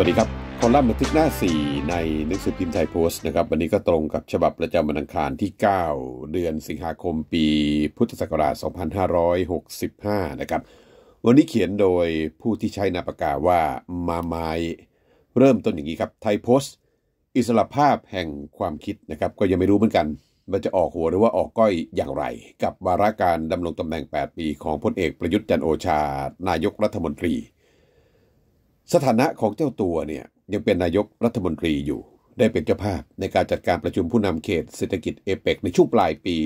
วัสดีครับ คอลัมน์บันทึกหน้า 4 ในหนังสือพิมพ์ไทยโพสต์นะครับ วันนี้ก็ตรงกับฉบับประจำวันอังคารที่ 9 เดือนสิงหาคมปีพุทธศักราช 2565 นะครับ วันนี้เขียนโดยผู้ที่ใช้นาปากกาว่ามาไมเริ่มต้นอย่างนี้ครับ ไทยโพสต์อิสระภาพแห่งความคิดนะครับก็ยังไม่รู้เหมือนกันว่าจะออกหัวหรือว่าออกก้อยอย่างไร กับวาระการดำรงตำแหน่ง 8 ปี ของพลเอกประยุทธ์จันโอชา นายกรัฐมนตรีสถานะของเจ้าตัวเนี่ย ยังเป็นนายกรัฐมนตรีอยู่ ได้เป็นเจ้าภาพในการจัดการประชุมผู้นำเขต เศรษฐกิจเอเปกในช่วงปลายปี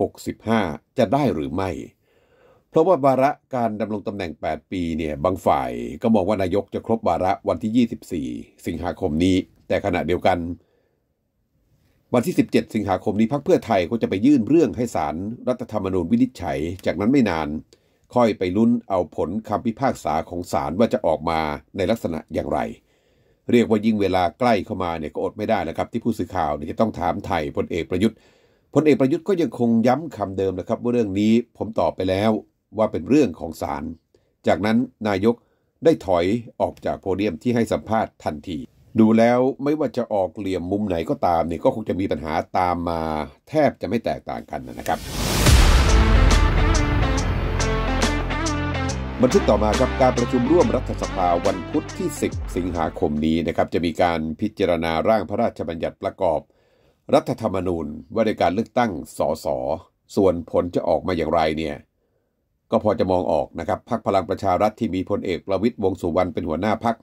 2565 จะได้หรือไม่ เพราะว่าวาระการดำรงตำแหน่ง 8 ปีเนี่ยบางฝ่าย ก็มองว่านายกจะครบวาระวันที่ 24 สิงหาคมนี้ แต่ขณะเดียวกัน วันที่ 17 สิงหาคมนี้พักเพื่อไทยก็จะไปยื่นเรื่องให้ศาลรรัฐธรรมนูญวินิจฉัยจากนั้นไม่นานค่อยไปลุ้นเอาผลคำพิพากษาของศาลว่าจะออกมาในลักษณะอย่างไร เรียกว่ายิ่งเวลาใกล้เข้ามาเนี่ยก็อดไม่ได้นะครับ ที่ผู้สื่อข่าวเนี่ยจะต้องถามไทยพลเอกประยุทธ์พลเอกประยุทธ์ก็ยังคงย้ำคำเดิมนะครับว่าเรื่องนี้ผมตอบไปแล้วว่าเป็นเรื่องของศาลจากนั้นนายกได้ถอยออกจากโพเดียมที่ให้สัมภาษณ์ทันที ดูแล้วไม่ว่าจะออกเหลี่ยมมุมไหนก็ตามเนี่ยก็คงจะมีปัญหาตามมาแทบจะไม่แตกต่างกันนะครับบันทึกต่อมาครับการประชุมร่วมรัฐสภาวันพุธที่ 10 สิงหาคมนี้นะครับ จะมีการพิจารณาร่างพระราชบัญญัติประกอบ รัฐธรรมนูญว่าด้วยการเลือกตั้งสสส่วนผลจะออกมาอย่างไรเนี่ยก็พอจะมองออกนะครับพักพลังประชารัฐที่มีพลเอกประวิตยวงสุวรรณเป็นหัวหน้าพัก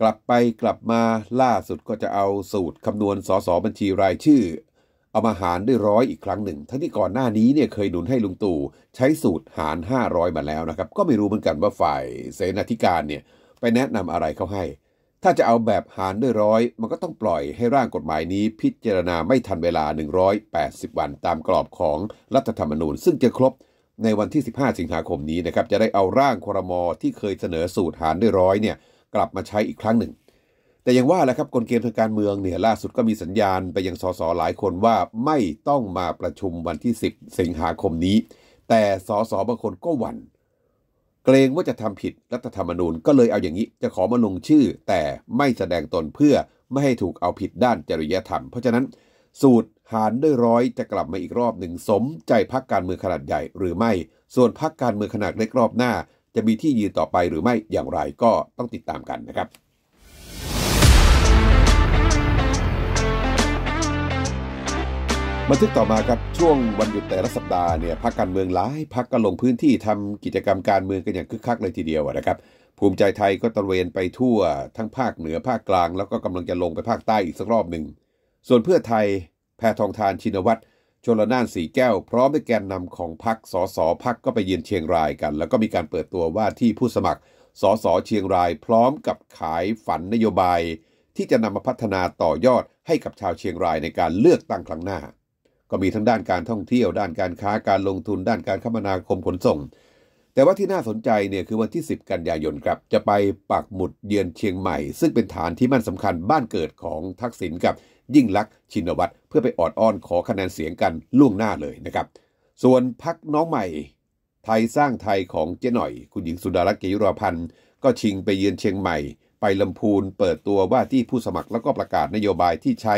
กลับไปกลับมาล่าสุดก็จะเอาสูตรคำนวณสสบัญชีรายชื่อเอามาหารด้วยร้อยอีกครั้งหนึ่ง ทั้งที่ก่อนหน้านี้เนี่ยเคยหนุนให้ลุงตู่ใช้สูตรหาร 500 มาแล้วนะครับ ก็ไม่รู้เหมือนกันว่าฝ่ายเสนาธิการเนี่ย ไปแนะนำอะไรเขาให้ ถ้าจะเอาแบบหารด้วยร้อย มันก็ต้องปล่อยให้ร่างกฎหมายนี้ พิจารณาไม่ทันเวลา 180 วัน ตามกรอบของรัฐธรรมนูญ ซึ่งจะครบในวันที่ 15 สิงหาคมนี้นะครับจะได้เอาร่างครมที่เคยเสนอสูตรหารด้วยร้อยเนี่ยกลับมาใช้อีกครั้งหนึ่งแต่ยังว่าแหละครับกลเกมทางการเมืองเนี่ยล่าสุดก็มีสัญญาณไปยังสสหลายคนว่าไม่ต้องมาประชุมวันที่ 10 สิงหาคมนี้ แต่สสบางคนก็หวัน่นเกรงว่าจะทำผิดรัฐธรรมนูญก็เลยเอาอย่างนี้จะขอมาลงชื่อ แต่ไม่แสดงตนเพื่อไม่ให้ถูกเอาผิดด้านจริยธรรม เพราะฉะนั้น สูตรหารด้วยร้อยจะกลับมาอีกรอบหนึ่งสมใจพักการเมืองขนาดใหญ่ หรือไม่ส่วนพักการเมืองขนาดเล็กรอบหน้า จะมีที่ยืนต่อไปหรือไม่อย่างไรก็ต้องติดตามกันนะครับบันทึกต่อมาครับช่วงวันหยุดแต่ละสัปดาห์เนี่ยพักการเมืองหลาย พักก็ลงพื้นที่ทำกิจกรรมการเมืองกันอย่างคึกคักเลยทีเดียวนะครับภูมิใจไทยก็ตระเวนไปทั่วทั้งภาคเหนือภาคกลางแล้วก็กำลังจะลงไปภาคใต้อีกสักรอบหนึ่ง ส่วนเพื่อไทยแพทองทานชินวัตรชลนานสีแก้ว พร้อมด้วยแกนนำของพักสสพักก็ไปเยือนเชียงรายกัน แล้วก็มีการเปิดตัวว่าที่ผู้สมัครสสเชียงรายพร้อมกับขายฝันนโยบาย ที่จะนำมาพัฒนาต่อยอดให้กับชาวเชียงรายในการเลือกตั้งครั้งหน้าก็มีทั้งด้านการท่องเที่ยวด้านการค้าการลงทุนด้านการคมนาคมขนส่ง แต่ว่าที่น่าสนใจเนี่ยคือวันที่ 10 กันยายนครับ จะไปปักหมุดเยือนเชียงใหม่ ซึ่งเป็นฐานที่มั่นสำคัญบ้านเกิดของทักษิณกับยิ่งลักษณ์ชินวัตร เพื่อไปออดอ้อนขอคะแนนเสียงกันล่วงหน้าเลยนะครับ ส่วนพักน้องใหม่ ไทยสร้างไทยของเจ๊หน่อย คุณหญิงสุดารัตน์เกยุราพันธ์ก็ชิงไปเยือนเชียงใหม่ ไปลำพูนเปิดตัวว่าที่ผู้สมัครแล้วก็ประกาศนโยบายที่ใช้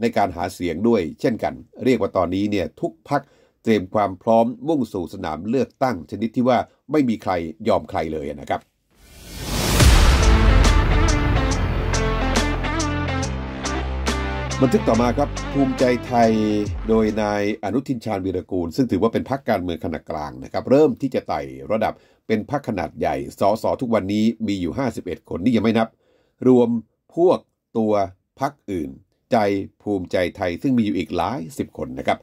ในการหาเสียงด้วย เช่นกัน เรียกว่าตอนนี้เนี่ยทุกพักเตรียมความพร้อมมุ่งสู่สนามเลือกตั้ง ชนิดที่ว่าไม่มีใครยอมใครเลยนะครับ บันทึกต่อมาครับ ภูมิใจไทยโดยนายอนุทินชาญวีรกูล ซึ่งถือว่าเป็นพักการเมืองขนาดกลางนะครับเริ่มที่จะไต่ระดับเป็นพักขนาดใหญ่ สสทุกวันนี้มีอยู่ 51 คนนี่ยังไม่นับ รวมพวกตัวพักอื่นใจ ภูมิใจไทยซึ่งมีอยู่อีกหลายสิบคนนะครับ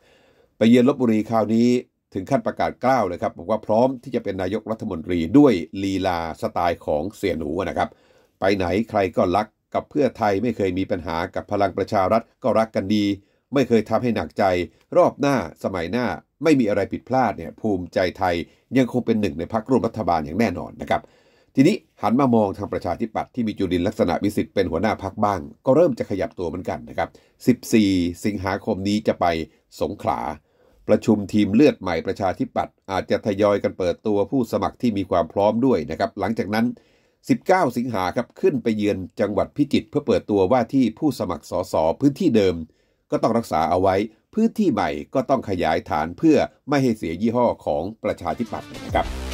ไปเยือนลบบุรีคราวนี้ถึงขั้นประกาศกล้าวเลยครับบอกว่าพร้อมที่จะเป็นนายกรัฐมนตรีด้วยลีลาสไตล์ของเสี่ยหนูนะครับ ไปไหนใครก็รักกับเพื่อไทยไม่เคยมีปัญหากับพลังประชารัฐก็รักกันดี ไม่เคยทำให้หนักใจรอบหน้าสมัยหน้าไม่มีอะไรผิดพลาดเนี่ยภูมิใจไทยยังคงเป็นหนึ่งในพักร่วมรัฐบาลอย่างแน่นอนนะครับทีนี้หันมามองทางประชาธิปัตย์ที่มีจุลินลักษณะวิสิทธิ์เป็นหัวหน้าพักบ้าง ก็เริ่มจะขยับตัวเหมือนกันนะครับ 14 สิงหาคมนี้จะไปสงขลา ประชุมทีมเลือดใหม่ประชาธิปัตย์อาจจะทยอยกันเปิดตัวผู้สมัครที่มีความพร้อมด้วยนะครับ หลังจากนั้น 19 สิงหาครับขึ้นไปเยือนจังหวัดพิจิตรเพื่อเปิดตัวว่าที่ผู้สมัครสสพื้นที่เดิม ก็ต้องรักษาเอาไว้พื้นที่ใหม่ก็ต้องขยายฐานเพื่อไม่ให้เสียยี่ห้อของประชาธิปัตย์นะครับ